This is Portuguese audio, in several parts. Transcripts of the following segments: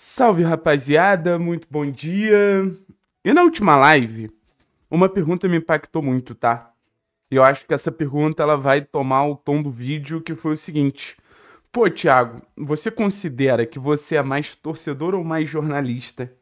Salve rapaziada, muito bom dia. E na última live, uma pergunta me impactou muito, tá? E eu acho que essa pergunta ela vai tomar o tom do vídeo, que foi o seguinte: Pô, Thiago, você considera que você é mais torcedor ou mais jornalista?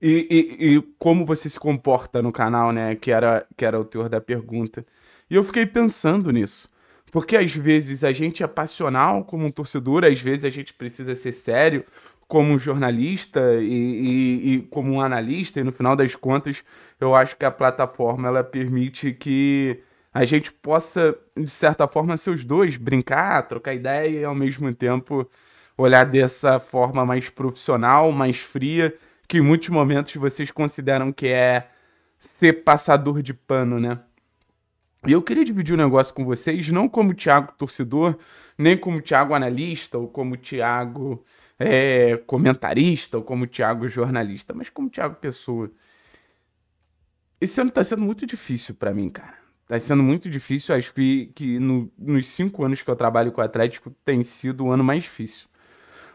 E, e, e como você se comporta no canal, né? Que era, que era o teor da pergunta. E eu fiquei pensando nisso. Porque às vezes a gente é passional como um torcedor, às vezes a gente precisa ser sério como um jornalista e, e, e, como um analista, e no final das contas, eu acho que a plataforma ela permite que a gente possa, de certa forma, ser os dois, brincar, trocar ideia e ao mesmo tempo olhar dessa forma mais profissional, mais fria, que em muitos momentos vocês consideram que é ser passador de pano, né? E eu queria dividir um negócio com vocês, não como Thiago torcedor, nem como Thiago analista, ou como Thiago é, comentarista, ou como Thiago jornalista, mas como Thiago pessoa. Esse ano tá sendo muito difícil para mim, cara. Tá sendo muito difícil. Acho que, que no, nos cinco anos que eu trabalho com o Atlético tem sido o ano mais difícil.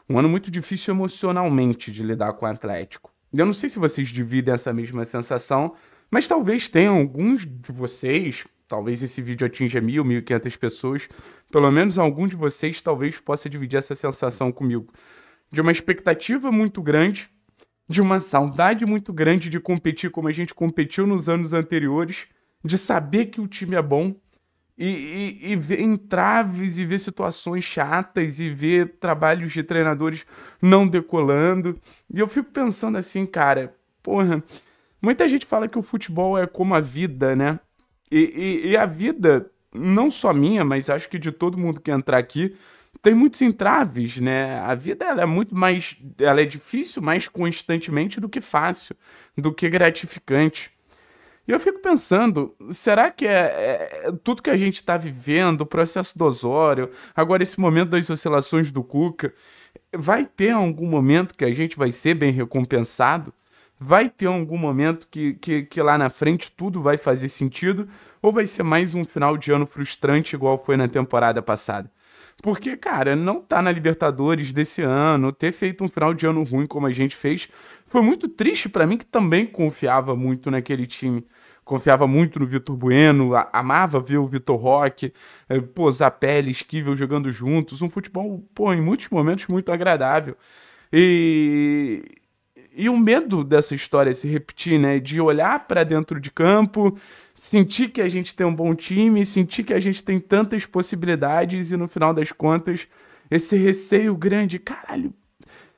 Um ano muito difícil emocionalmente de lidar com o Atlético. Eu não sei se vocês dividem essa mesma sensação, mas talvez tenham alguns de vocês, talvez esse vídeo atinja mil, mil e quinhentas pessoas, pelo menos algum de vocês talvez possa dividir essa sensação comigo. De uma expectativa muito grande, de uma saudade muito grande de competir como a gente competiu nos anos anteriores, de saber que o time é bom, e, e, e, ver entraves e ver situações chatas e ver trabalhos de treinadores não decolando. E eu fico pensando assim, cara, porra, muita gente fala que o futebol é como a vida, né? E, e, e a vida, não só minha, mas acho que de todo mundo que entrar aqui, tem muitos entraves, né? A vida ela é muito mais. Ela é difícil mais constantemente do que fácil, do que gratificante. E eu fico pensando, será que é, é tudo que a gente está vivendo, o processo do Osório, agora esse momento das oscilações do Cuca, vai ter algum momento que a gente vai ser bem recompensado? vai ter algum momento que, que, que, lá na frente tudo vai fazer sentido, ou vai ser mais um final de ano frustrante, igual foi na temporada passada? Porque, cara, não tá na Libertadores desse ano, ter feito um final de ano ruim como a gente fez, foi muito triste para mim, que também confiava muito naquele time confiava muito no Vitor Bueno, amava ver o Vitor Roque, é, pô, Zapelli, Esquivel jogando juntos, um futebol, pô, em muitos momentos muito agradável. E, e o medo dessa história se repetir, né? De olhar para dentro de campo, sentir que a gente tem um bom time, sentir que a gente tem tantas possibilidades e no final das contas, esse receio grande, caralho,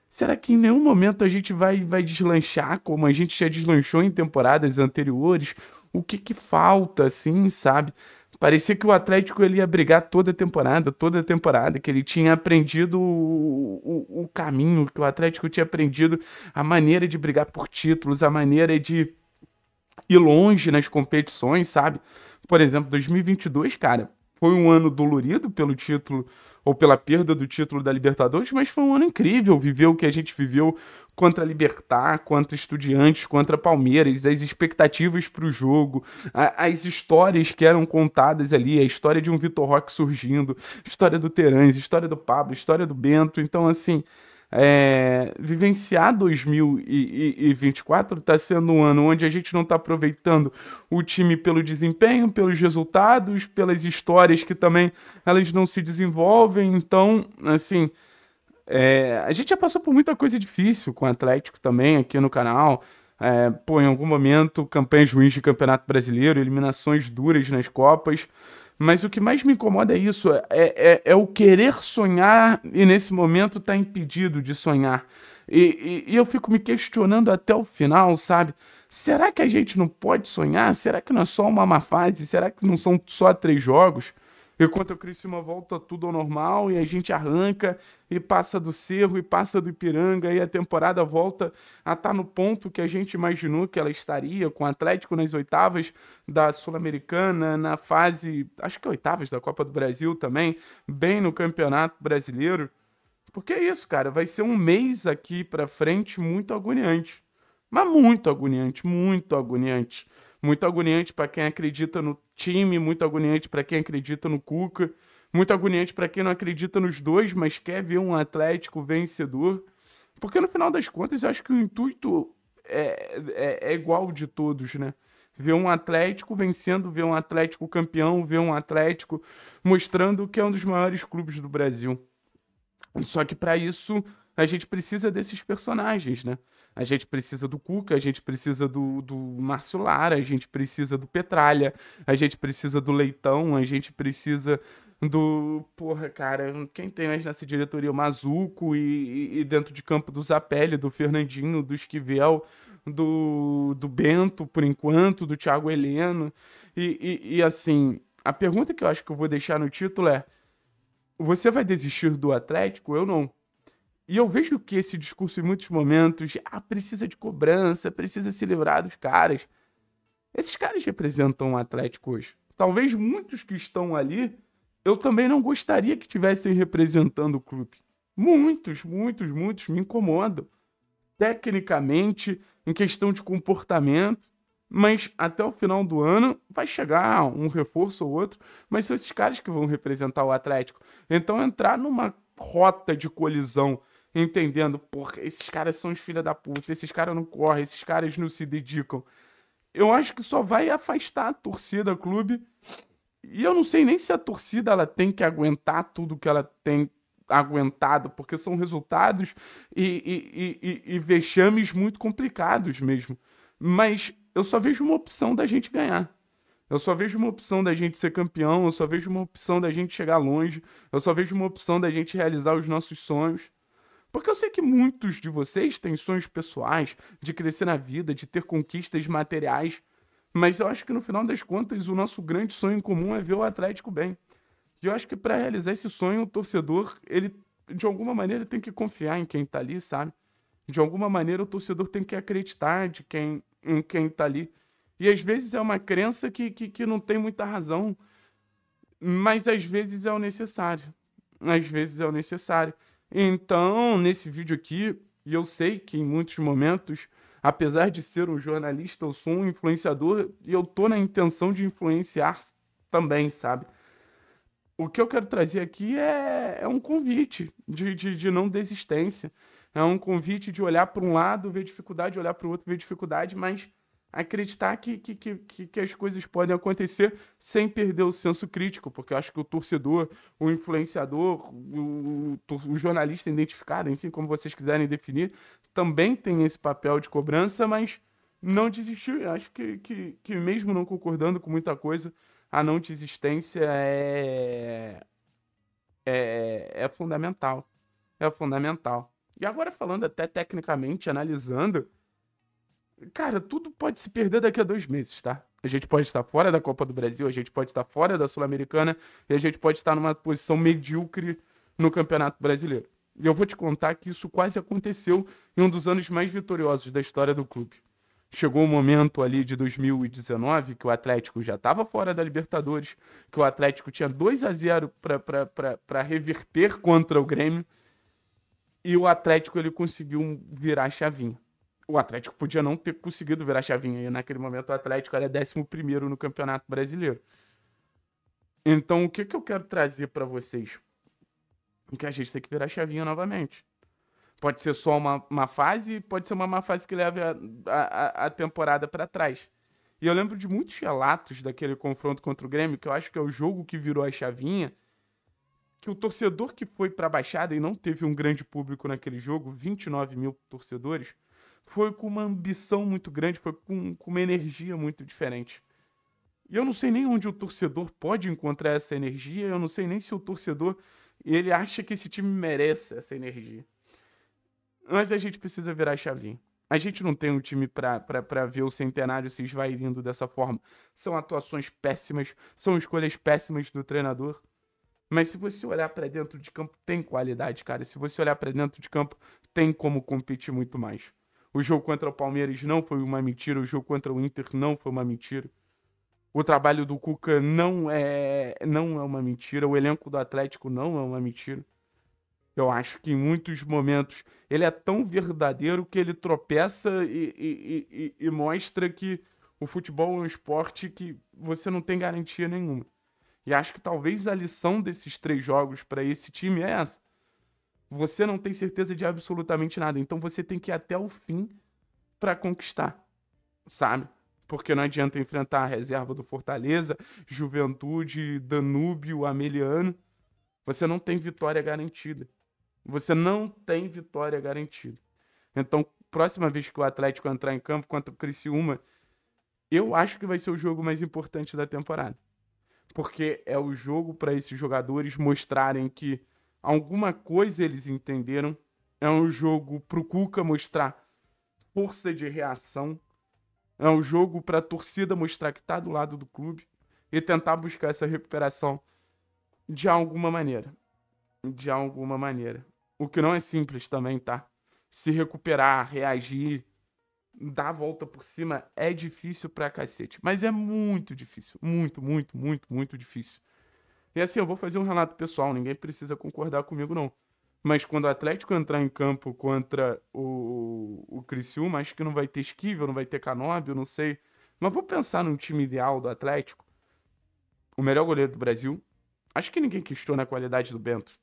será que em nenhum momento a gente vai, vai deslanchar como a gente já deslanchou em temporadas anteriores? O que que falta, assim, sabe? Parecia que o Atlético ele ia brigar toda a temporada, toda a temporada, que ele tinha aprendido o, o, o caminho, que o Atlético tinha aprendido a maneira de brigar por títulos, a maneira de ir longe nas competições, sabe? Por exemplo, 2022, cara, foi um ano dolorido pelo título ou pela perda do título da Libertadores, mas foi um ano incrível. Viveu o que a gente viveu contra Libertar, contra Estudiantes, contra Palmeiras, as expectativas para o jogo, a, as histórias que eram contadas ali, a história de um Vitor Roque surgindo, história do Terãs, história do Pablo, história do Bento. Então, assim, é, vivenciar 2024 está sendo um ano onde a gente não está aproveitando o time pelo desempenho, pelos resultados, pelas histórias que também elas não se desenvolvem. Então, assim, é, a gente já passou por muita coisa difícil com o Atlético também aqui no canal. É, pô, em algum momento, campanhas ruins de Campeonato Brasileiro, eliminações duras nas Copas. Mas o que mais me incomoda é isso: é, é, é o querer sonhar e nesse momento tá impedido de sonhar. E, e, e eu fico me questionando até o final, sabe? Será que a gente não pode sonhar? Será que não é só uma má fase? Será que não são só três jogos? Enquanto o Criciúma volta tudo ao normal e a gente arranca e passa do Cerro e passa do Ipiranga e a temporada volta a estar tá no ponto que a gente imaginou que ela estaria, com o Atlético nas oitavas da Sul-Americana, na fase, acho que oitavas da Copa do Brasil também, bem no Campeonato Brasileiro. Porque é isso, cara, vai ser um mês aqui para frente muito agoniante. Mas muito agoniante, muito agoniante. Muito agoniante para quem acredita no time, muito agoniante para quem acredita no Cuca, muito agoniante para quem não acredita nos dois, mas quer ver um Atlético vencedor. Porque no final das contas, eu acho que o intuito é, é, é igual de todos, né? ver um Atlético vencendo, ver um Atlético campeão, ver um Atlético mostrando que é um dos maiores clubes do Brasil. Só que para isso a gente precisa desses personagens, né? A gente precisa do Cuca, a gente precisa do, do Márcio Lara, a gente precisa do Petralha, a gente precisa do Leitão, a gente precisa do. Porra, cara, quem tem mais nessa diretoria? O Mazuco e, e, dentro de campo do Zapelli, do Fernandinho, do Esquivel, do, do Bento, por enquanto, do Thiago Heleno. E, e, e assim, a pergunta que eu acho que eu vou deixar no título é: Você vai desistir do Atlético? Eu não. E eu vejo que esse discurso em muitos momentos, ah, precisa de cobrança, precisa se livrar dos caras. Esses caras representam o Atlético hoje. Talvez muitos que estão ali, eu também não gostaria que estivessem representando o clube. Muitos, muitos, muitos me incomodam. Tecnicamente, em questão de comportamento, mas até o final do ano vai chegar um reforço ou outro, mas são esses caras que vão representar o Atlético. Então entrar numa rota de colisão entendendo, porra, esses caras são os filhos da puta, esses caras não correm, esses caras não se dedicam. Eu acho que só vai afastar a torcida, clube. E eu não sei nem se a torcida ela tem que aguentar tudo que ela tem aguentado, porque são resultados e, e, e, e vexames muito complicados mesmo. Mas eu só vejo uma opção da gente ganhar. Eu só vejo uma opção da gente ser campeão, eu só vejo uma opção da gente chegar longe, eu só vejo uma opção da gente realizar os nossos sonhos. Porque eu sei que muitos de vocês têm sonhos pessoais de crescer na vida, de ter conquistas materiais, mas eu acho que no final das contas o nosso grande sonho em comum é ver o Atlético bem. E eu acho que para realizar esse sonho, o torcedor, ele de alguma maneira tem que confiar em quem está ali, sabe? De alguma maneira o torcedor tem que acreditar de quem, em quem está ali. E às vezes é uma crença que, que, que não tem muita razão, mas às vezes é o necessário. Às vezes é o necessário. Então, nesse vídeo aqui, e eu sei que em muitos momentos, apesar de ser um jornalista, eu sou um influenciador e eu tô na intenção de influenciar também, sabe? O que eu quero trazer aqui é, é um convite de, de, de não desistência. É um convite de olhar para um lado, ver dificuldade, olhar para o outro, ver dificuldade, mas acreditar que, que, que, que as coisas podem acontecer sem perder o senso crítico, porque eu acho que o torcedor, o influenciador, o, o jornalista identificado, enfim, como vocês quiserem definir, também tem esse papel de cobrança, mas não desistir. Acho que, que, que mesmo não concordando com muita coisa, a não desistência é, é, é fundamental. É fundamental. E agora falando até tecnicamente, analisando, cara, tudo pode se perder daqui a dois meses, tá? A gente pode estar fora da Copa do Brasil, a gente pode estar fora da Sul-Americana e a gente pode estar numa posição medíocre no Campeonato Brasileiro. E eu vou te contar que isso quase aconteceu em um dos anos mais vitoriosos da história do clube. Chegou o um momento ali de 2019 que o Atlético já estava fora da Libertadores, que o Atlético tinha 2 a 0 para reverter contra o Grêmio e o Atlético ele conseguiu virar a chavinha o Atlético podia não ter conseguido virar chavinha. E naquele momento o Atlético era 11 no Campeonato Brasileiro. Então, o que, que eu quero trazer para vocês? Que a gente tem que virar chavinha novamente. Pode ser só uma, uma fase, pode ser uma má fase que leve a, a, a temporada para trás. E eu lembro de muitos relatos daquele confronto contra o Grêmio, que eu acho que é o jogo que virou a chavinha, que o torcedor que foi para a Baixada e não teve um grande público naquele jogo, 29 mil torcedores, foi com uma ambição muito grande, foi com, com uma energia muito diferente. E eu não sei nem onde o torcedor pode encontrar essa energia, eu não sei nem se o torcedor ele acha que esse time merece essa energia. Mas a gente precisa virar a chavinha. A gente não tem um time para ver o centenário se esvairindo dessa forma. São atuações péssimas, são escolhas péssimas do treinador. Mas se você olhar para dentro de campo, tem qualidade, cara. Se você olhar para dentro de campo, tem como competir muito mais. O jogo contra o Palmeiras não foi uma mentira, o jogo contra o Inter não foi uma mentira. O trabalho do Cuca não é, não é uma mentira, o elenco do Atlético não é uma mentira. Eu acho que em muitos momentos ele é tão verdadeiro que ele tropeça e, e, e, e mostra que o futebol é um esporte que você não tem garantia nenhuma. E acho que talvez a lição desses três jogos para esse time é essa. Você não tem certeza de absolutamente nada. Então você tem que ir até o fim para conquistar, sabe? Porque não adianta enfrentar a reserva do Fortaleza, Juventude, Danúbio, Ameliano. Você não tem vitória garantida. Você não tem vitória garantida. Então, próxima vez que o Atlético entrar em campo contra o Criciúma, eu acho que vai ser o jogo mais importante da temporada. Porque é o jogo para esses jogadores mostrarem que Alguma coisa eles entenderam. É um jogo pro Cuca mostrar força de reação. É um jogo pra torcida mostrar que tá do lado do clube e tentar buscar essa recuperação de alguma maneira. De alguma maneira. O que não é simples também, tá? Se recuperar, reagir, dar a volta por cima é difícil pra cacete. Mas é muito difícil. Muito, muito, muito, muito difícil. E assim, eu vou fazer um relato pessoal, ninguém precisa concordar comigo, não. Mas quando o Atlético entrar em campo contra o, o Criciúma, acho que não vai ter Esquivel, não vai ter Canóbio, não sei. Mas vou pensar num time ideal do Atlético. O melhor goleiro do Brasil. Acho que ninguém questiona a qualidade do Bento.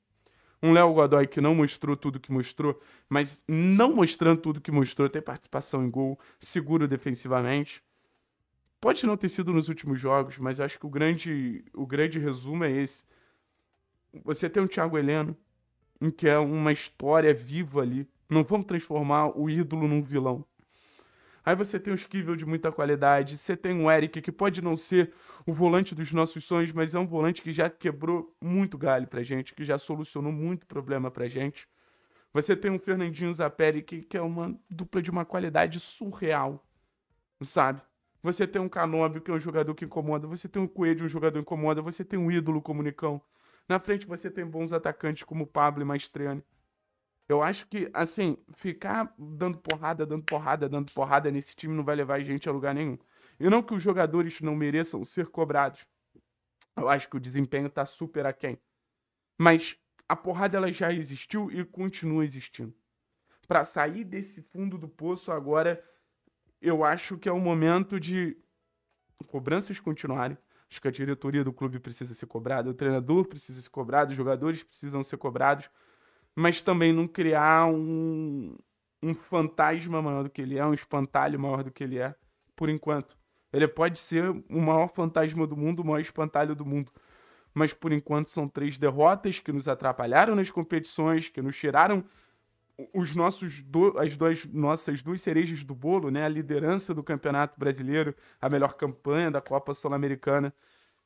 Um Léo Godoy que não mostrou tudo que mostrou, mas não mostrando tudo que mostrou, tem participação em gol, seguro defensivamente. Pode não ter sido nos últimos jogos, mas acho que o grande, o grande resumo é esse. Você tem um Thiago Heleno, em que é uma história viva ali. Não vamos transformar o ídolo num vilão. Aí você tem um Esquivel de muita qualidade, você tem um Eric, que pode não ser o volante dos nossos sonhos, mas é um volante que já quebrou muito galho pra gente, que já solucionou muito problema pra gente. Você tem um Fernandinho Zapelli, que, que é uma dupla de uma qualidade surreal, sabe? você tem um Canóbio, que é um jogador que incomoda, você tem um Coelho, um jogador que incomoda, você tem um ídolo comunicão. Na frente você tem bons atacantes como Pablo e Maestriani. Eu acho que, assim, ficar dando porrada, dando porrada, dando porrada nesse time não vai levar a gente a lugar nenhum. E não que os jogadores não mereçam ser cobrados. Eu acho que o desempenho tá super aquém. Mas a porrada ela já existiu e continua existindo. Para sair desse fundo do poço agora eu acho que é o momento de cobranças continuarem. Acho que a diretoria do clube precisa ser cobrada, o treinador precisa ser cobrado, os jogadores precisam ser cobrados, mas também não criar um, um fantasma maior do que ele é, um espantalho maior do que ele é, por enquanto. Ele pode ser o maior fantasma do mundo, o maior espantalho do mundo. Mas por enquanto são três derrotas que nos atrapalharam nas competições, que nos tiraram os nossos do, as duas nossas duas cerejas do bolo, né? A liderança do Campeonato Brasileiro, a melhor campanha da Copa Sul-Americana,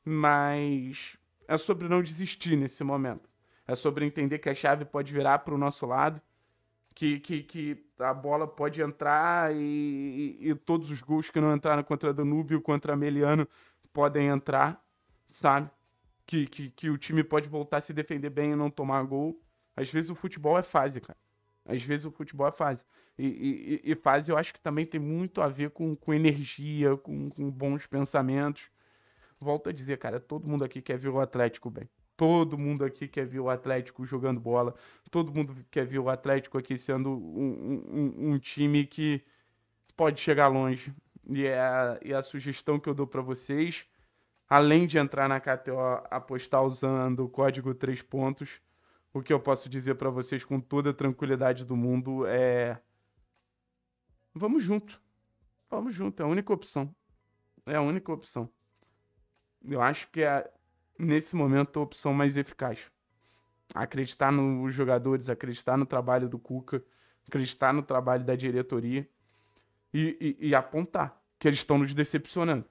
mas é sobre não desistir nesse momento. É sobre entender que a chave pode virar para o nosso lado, que, que, que a bola pode entrar e, e, e todos os gols que não entraram contra Danúbio, contra Meliano, podem entrar, sabe? Que, que, que o time pode voltar a se defender bem e não tomar gol. Às vezes o futebol é fase, cara. Às vezes o futebol é fase. E, e, e fase eu acho que também tem muito a ver com, com energia, com, com, bons pensamentos. Volto a dizer, cara, todo mundo aqui quer ver o Atlético bem. Todo mundo aqui quer ver o Atlético jogando bola. Todo mundo quer ver o Atlético aqui sendo um, um, um time que pode chegar longe. E, é, e a sugestão que eu dou para vocês, além de entrar na KTO apostar usando o código 3 pontos, o que eu posso dizer para vocês com toda a tranquilidade do mundo é vamos junto. Vamos junto, é a única opção. É a única opção. Eu acho que é nesse momento a opção mais eficaz. Acreditar nos jogadores, acreditar no trabalho do Cuca, acreditar no trabalho da diretoria e, e, e apontar que eles estão nos decepcionando.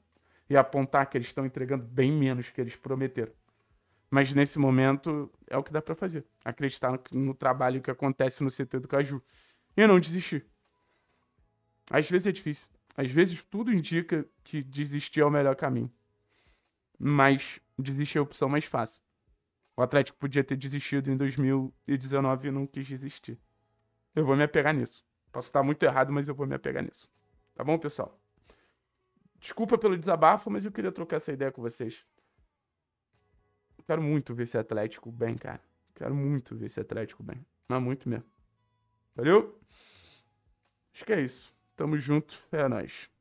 E apontar que eles estão entregando bem menos que eles prometeram. Mas nesse momento é o que dá para fazer. Acreditar no, no, trabalho que acontece no CT do Caju. E não desistir. Às vezes é difícil. Às vezes tudo indica que desistir é o melhor caminho. Mas desistir é a opção mais fácil. O Atlético podia ter desistido em 2019 e não quis desistir. Eu vou me apegar nisso. Posso estar muito errado, mas eu vou me apegar nisso. Tá bom, pessoal? Desculpa pelo desabafo, mas eu queria trocar essa ideia com vocês quero muito ver esse Atlético bem, cara. Quero muito ver esse Atlético bem. Mas muito mesmo. Valeu? Acho que é isso. Tamo junto. É nóis.